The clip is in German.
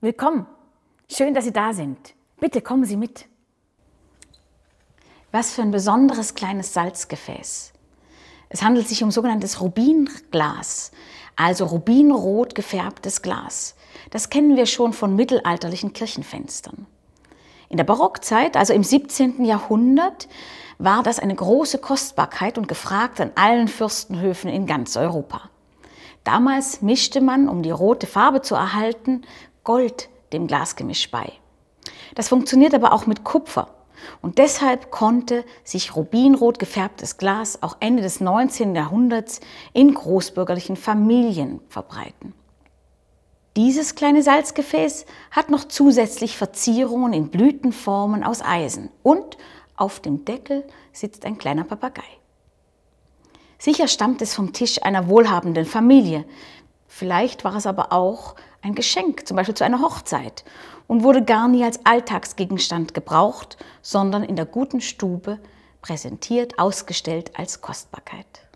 Willkommen. Schön, dass Sie da sind. Bitte kommen Sie mit. Was für ein besonderes kleines Salzgefäß. Es handelt sich um sogenanntes Rubinglas, also rubinrot gefärbtes Glas. Das kennen wir schon von mittelalterlichen Kirchenfenstern. In der Barockzeit, also im 17. Jahrhundert, war das eine große Kostbarkeit und gefragt an allen Fürstenhöfen in ganz Europa. Damals mischte man, um die rote Farbe zu erhalten, Gold dem Glasgemisch bei. Das funktioniert aber auch mit Kupfer. Und deshalb konnte sich rubinrot gefärbtes Glas auch Ende des 19. Jahrhunderts in großbürgerlichen Familien verbreiten. Dieses kleine Salzgefäß hat noch zusätzlich Verzierungen in Blütenformen aus Eisen und auf dem Deckel sitzt ein kleiner Papagei. Sicher stammt es vom Tisch einer wohlhabenden Familie, Vielleicht war es aber auch ein Geschenk, zum Beispiel zu einer Hochzeit, und wurde gar nie als Alltagsgegenstand gebraucht, sondern in der guten Stube präsentiert, ausgestellt als Kostbarkeit.